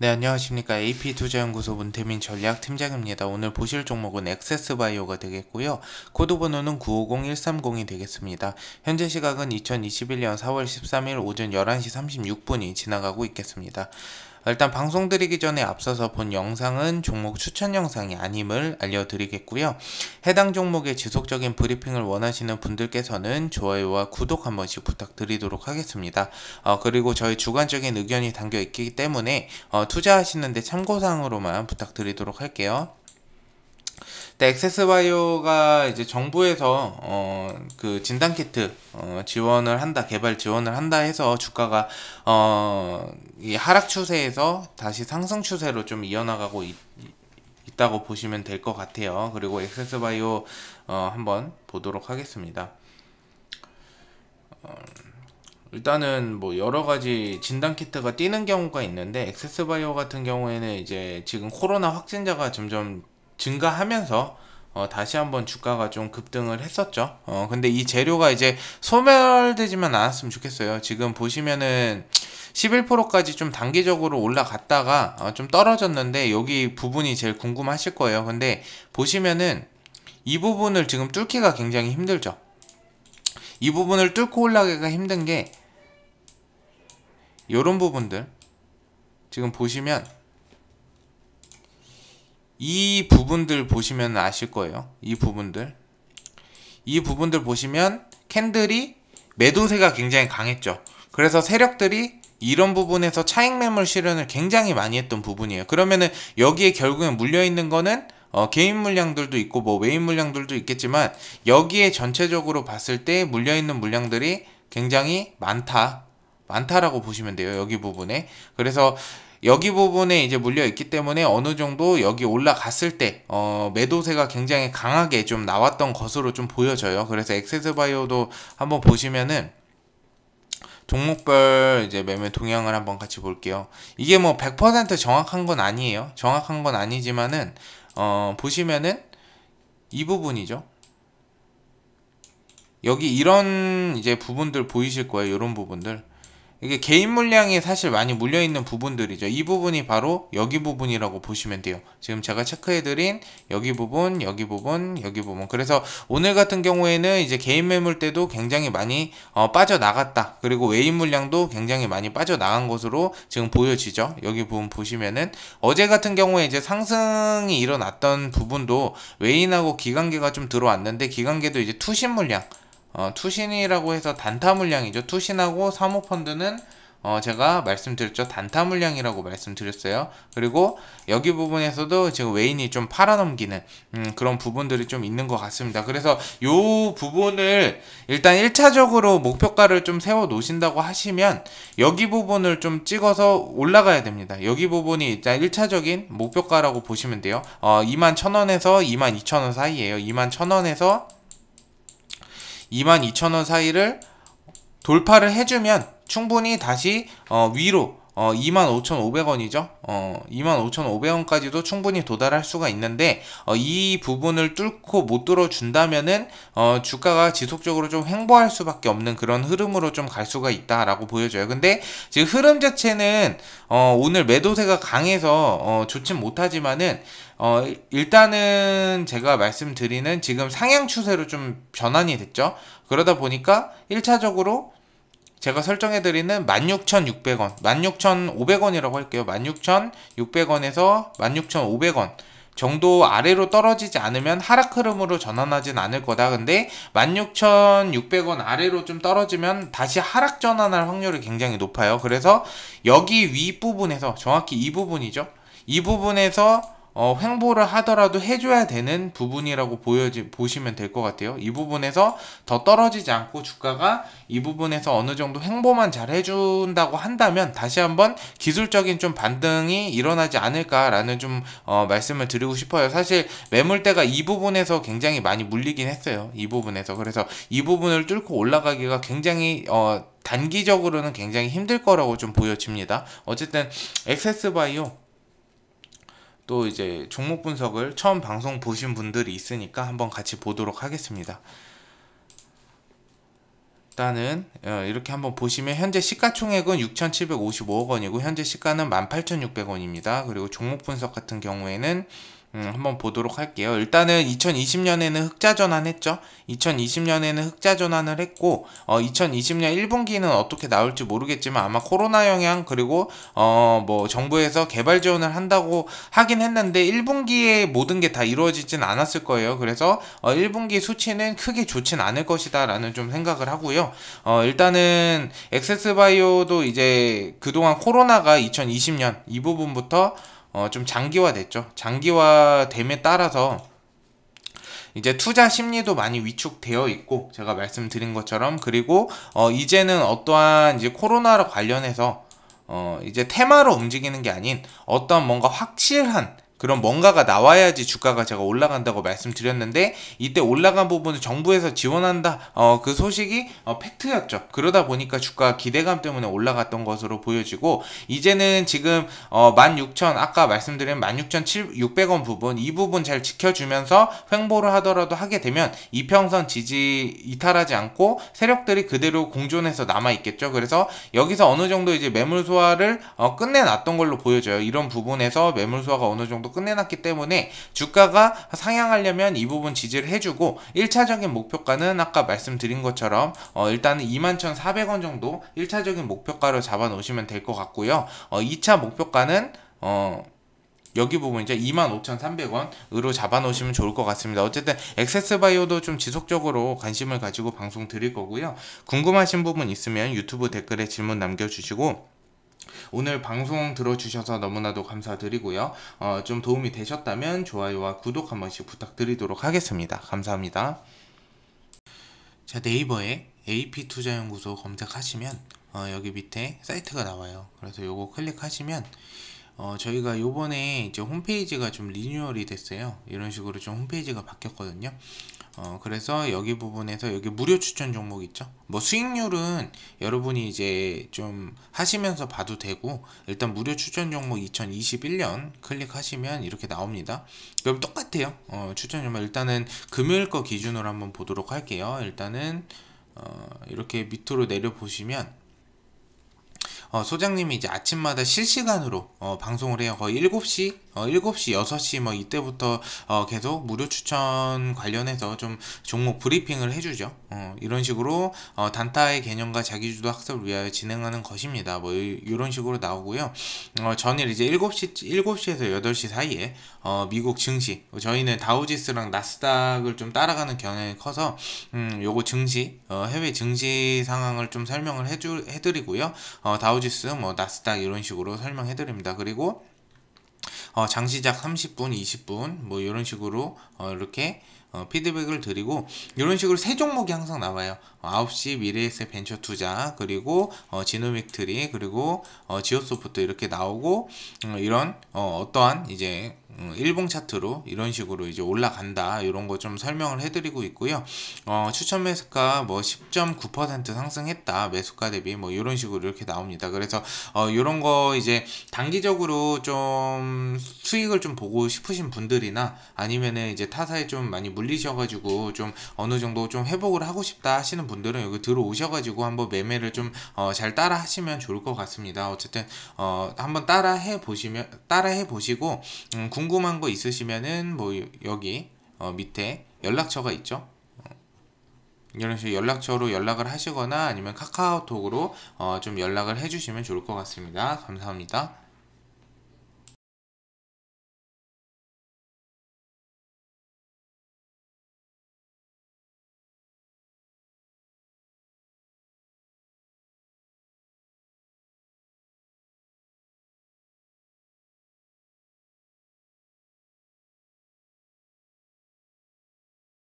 네 안녕하십니까 AP투자연구소 문태민 전략팀장입니다. 오늘 보실 종목은 액세스바이오가 되겠고요. 코드번호는 950130이 되겠습니다. 현재 시각은 2021년 4월 13일 오전 11시 36분이 지나가고 있겠습니다. 일단 방송 드리기 전에 앞서서 본 영상은 종목 추천 영상이 아님을 알려드리겠고요. 해당 종목의 지속적인 브리핑을 원하시는 분들께서는 좋아요와 구독 한 번씩 부탁드리도록 하겠습니다. 어, 그리고 저희 주관적인 의견이 담겨 있기 때문에 어, 투자하시는데 참고사항으로만 부탁드리도록 할게요. 네, 엑세스바이오가 이제 정부에서 어, 그 진단 키트 어, 지원을 한다, 개발 지원을 한다 해서 주가가 어, 이 하락 추세에서 다시 상승 추세로 좀 이어나가고 있, 있다고 보시면 될 것 같아요. 그리고 엑세스바이오 어, 한번 보도록 하겠습니다. 어, 일단은 뭐 여러 가지 진단 키트가 뛰는 경우가 있는데 엑세스바이오 같은 경우에는 이제 지금 코로나 확진자가 점점 증가하면서 어, 다시 한번 주가가 좀 급등을 했었죠. 어, 근데 이 재료가 이제 소멸되지만 않았으면 좋겠어요. 지금 보시면은 11%까지 좀 단기적으로 올라갔다가 어, 좀 떨어졌는데 여기 부분이 제일 궁금하실 거예요. 근데 보시면은 이 부분을 지금 뚫기가 굉장히 힘들죠. 이 부분을 뚫고 올라가기가 힘든 게 이런 부분들 지금 보시면 이 부분들 보시면 아실 거예요. 이 부분들. 이 부분들 보시면 캔들이 매도세가 굉장히 강했죠. 그래서 세력들이 이런 부분에서 차익 매물 실현을 굉장히 많이 했던 부분이에요. 그러면은 여기에 결국엔 물려 있는 거는 어, 개인 물량들도 있고 뭐 외인 물량들도 있겠지만 여기에 전체적으로 봤을 때 물려 있는 물량들이 굉장히 많다. 많다라고 보시면 돼요. 여기 부분에. 그래서 여기 부분에 이제 물려 있기 때문에 어느 정도 여기 올라갔을 때 어, 매도세가 굉장히 강하게 좀 나왔던 것으로 좀 보여져요. 그래서 액세스 바이오도 한번 보시면은 종목별 이제 매매 동향을 한번 같이 볼게요. 이게 뭐 100% 정확한 건 아니에요. 정확한 건 아니지만은 어, 보시면은 이 부분이죠. 여기 이런 이제 부분들 보이실 거예요. 이런 부분들. 이게 개인 물량이 사실 많이 물려 있는 부분들이죠. 이 부분이 바로 여기 부분이라고 보시면 돼요. 지금 제가 체크해드린 여기 부분, 여기 부분, 여기 부분. 그래서 오늘 같은 경우에는 이제 개인 매물 때도 굉장히 많이 어, 빠져 나갔다. 그리고 외인 물량도 굉장히 많이 빠져 나간 것으로 지금 보여지죠. 여기 부분 보시면은 어제 같은 경우에 이제 상승이 일어났던 부분도 외인하고 기관계가 좀 들어왔는데 기관계도 이제 투신 물량. 어, 투신이라고 해서 단타 물량이죠. 투신하고 사모펀드는 어, 제가 말씀드렸죠. 단타 물량이라고 말씀드렸어요. 그리고 여기 부분에서도 지금 외인이 좀 팔아넘기는 음, 그런 부분들이 좀 있는 것 같습니다. 그래서 요 부분을 일단 1차적으로 목표가를 좀 세워 놓으신다고 하시면 여기 부분을 좀 찍어서 올라가야 됩니다. 여기 부분이 일단 1차적인 목표가라고 보시면 돼요. 어, 2 1,000원에서 2 2,000원 사이에요. 2 1,000원에서 22,000원 사이를 돌파를 해주면 충분히 다시 어, 위로 어, 25,500원이죠. 어, 25,500원까지도 충분히 도달할 수가 있는데 어, 이 부분을 뚫고 못들어준다면은 어, 주가가 지속적으로 좀 횡보할 수밖에 없는 그런 흐름으로 좀 갈 수가 있다라고 보여져요. 근데 지금 흐름 자체는 어, 오늘 매도세가 강해서 어, 좋진 못하지만은 어, 일단은 제가 말씀드리는 지금 상향 추세로 좀 변환이 됐죠. 그러다 보니까 1차적으로 제가 설정해드리는 16,600원, 16,500원이라고 할게요. 16,600원에서 16,500원 정도 아래로 떨어지지 않으면 하락 흐름으로 전환하진 않을 거다. 근데 16,600원 아래로 좀 떨어지면 다시 하락 전환할 확률이 굉장히 높아요. 그래서 여기 윗부분에서 정확히 이 부분이죠. 이 부분에서 어, 횡보를 하더라도 해줘야 되는 부분이라고 보여지, 보시면 될 것 같아요. 이 부분에서 더 떨어지지 않고 주가가 이 부분에서 어느 정도 횡보만 잘 해준다고 한다면 다시 한번 기술적인 좀 반등이 일어나지 않을까라는 좀 어, 말씀을 드리고 싶어요. 사실 매물대가 이 부분에서 굉장히 많이 물리긴 했어요. 이 부분에서. 그래서 이 부분을 뚫고 올라가기가 굉장히 어, 단기적으로는 굉장히 힘들 거라고 좀 보여집니다. 어쨌든 엑세스바이오 또 이제 종목 분석을 처음 방송 보신 분들이 있으니까 한번 같이 보도록 하겠습니다. 일단은 어, 이렇게 한번 보시면 현재 시가총액은 6,755억 원이고 현재 시가는 18,600원입니다. 그리고 종목 분석 같은 경우에는 음, 한번 보도록 할게요. 일단은 2020년에는 흑자 전환했죠. 2020년에는 흑자 전환을 했고 어, 2020년 1분기는 어떻게 나올지 모르겠지만 아마 코로나 영향 그리고 어뭐 정부에서 개발 지원을 한다고 하긴 했는데 1분기에 모든 게 다 이루어지진 않았을 거예요. 그래서 어, 1분기 수치는 크게 좋진 않을 것이다라는 좀 생각을 하고요. 어, 일단은 엑세스바이오도 이제 그동안 코로나가 2020년 이 부분부터 어, 좀 장기화됐죠. 장기화됨에 따라서 이제 투자 심리도 많이 위축되어 있고 제가 말씀드린 것처럼 그리고 어, 이제는 어떠한 이제 코로나와 관련해서 어, 이제 테마로 움직이는 게 아닌 어떤 뭔가 확실한 그럼 뭔가가 나와야지 주가가 제가 올라간다고 말씀드렸는데 이때 올라간 부분을 정부에서 지원한다 어, 그 소식이 어, 팩트였죠 그러다 보니까 주가 기대감 때문에 올라갔던 것으로 보여지고 이제는 지금 어, 16,000 아까 말씀드린 16,600원 부분 이 부분 잘 지켜주면서 횡보를 하더라도 하게 되면 이평선 지지 이탈하지 않고 세력들이 그대로 공존해서 남아있겠죠 그래서 여기서 어느 정도 이제 매물 소화를 어, 끝내놨던 걸로 보여져요 이런 부분에서 매물 소화가 어느 정도 정도 끝내놨기 때문에 주가가 상향하려면 이 부분 지지를 해주고 1차적인 목표가는 아까 말씀드린 것처럼 어, 일단은 21,400원 정도 1차적인 목표가로 잡아 놓으시면 될 것 같고요. 어, 2차 목표가는 어, 여기 부분 이제 25,300원으로 잡아놓으시면 좋을 것 같습니다. 어쨌든 액세스바이오도 좀 지속적으로 관심을 가지고 방송 드릴 거고요. 궁금하신 부분 있으면 유튜브 댓글에 질문 남겨주시고 오늘 방송 들어주셔서 너무나도 감사드리고요. 어, 좀 도움이 되셨다면 좋아요와 구독 한 번씩 부탁드리도록 하겠습니다. 감사합니다. 자 네이버에 AP투자연구소 검색하시면 어, 여기 밑에 사이트가 나와요. 그래서 요거 클릭하시면 어, 저희가 요번에 이제 홈페이지가 좀 리뉴얼이 됐어요. 이런 식으로 좀 홈페이지가 바뀌었거든요. 어, 그래서 여기 부분에서 여기 무료 추천 종목 있죠 뭐 수익률은 여러분이 이제 좀 하시면서 봐도 되고 일단 무료 추천 종목 2021년 클릭하시면 이렇게 나옵니다 그럼 똑같아요 어, 추천 종목 일단은 금요일 거 기준으로 한번 보도록 할게요 일단은 어, 이렇게 밑으로 내려 보시면 어, 소장님이 이제 아침마다 실시간으로 어, 방송을 해요. 거의 7시 어, 7시, 6시 뭐 이때부터 어, 계속 무료 추천 관련해서 좀 종목 브리핑을 해주죠. 어, 이런 식으로 어, 단타의 개념과 자기주도 학습을 위하여 진행하는 것입니다. 뭐 이런 식으로 나오고요. 어, 전일 이제 7시, 7시에서 8시 사이에 어, 미국 증시 저희는 다우지스랑 나스닥을 좀 따라가는 경향이 커서 음, 요거 증시 어, 해외 증시 상황을 좀 설명을 해주, 해드리고요. 어, 다우지스 뭐 나스닥 이런 식으로 설명해드립니다. 그리고 어, 장 시작 30분, 20분 뭐 이런 식으로 어, 이렇게 어, 피드백을 드리고 이런 식으로 세 종목이 항상 나와요. 어, 9시 미래에셋 벤처 투자 그리고 어, 지노믹트리 그리고 어, 지오소프트 이렇게 나오고 어, 이런 어, 떠한 이제 어, 일봉 차트로 이런 식으로 이제 올라간다 이런 거 좀 설명을 해드리고 있고요 어, 추천 매수가 뭐 10.9% 상승했다 매수가 대비 뭐 이런 식으로 이렇게 나옵니다 그래서 어, 이런 거 이제 단기적으로 좀 수익을 좀 보고 싶으신 분들이나 아니면은 이제 타사에 좀 많이 물리셔가지고 좀 어느 정도 좀 회복을 하고 싶다 하시는 분들은 여기 들어오셔가지고 한번 매매를 좀잘 어 따라 하시면 좋을 것 같습니다. 어쨌든 어 한번 따라 해 보시면 따라 해 보시고 음 궁금한 거 있으시면은 뭐 여기 어 밑에 연락처가 있죠. 어, 이런 식으로 연락처로 연락을 하시거나 아니면 카카오톡으로 어좀 연락을 해주시면 좋을 것 같습니다. 감사합니다.